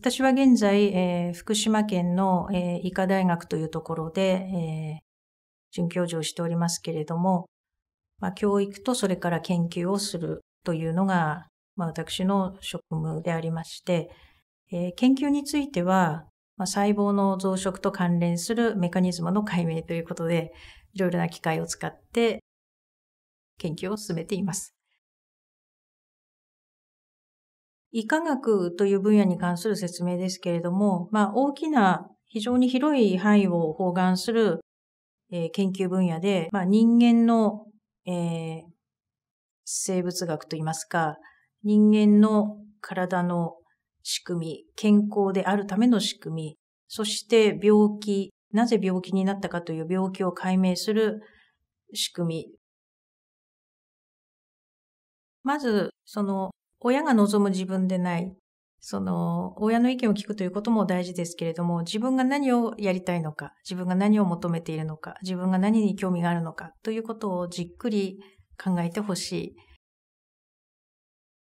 私は現在、えー、福島県の、えー、医科大学というところで、えー、准教授をしておりますけれども、まあ、教育とそれから研究をするというのが、まあ、私の職務でありまして、えー、研究については、まあ、細胞の増殖と関連するメカニズムの解明ということで、いろいろな機械を使って研究を進めています。医科学という分野に関する説明ですけれども、まあ、大きな、非常に広い範囲を包含する、えー、研究分野で、まあ、人間の、えー、生物学といいますか、人間の体の仕組み、健康であるための仕組み、そして病気、なぜ病気になったかという病気を解明する仕組み。まず、その親が望む自分でない。その、親の意見を聞くということも大事ですけれども、自分が何をやりたいのか、自分が何を求めているのか、自分が何に興味があるのか、ということをじっくり考えてほしい。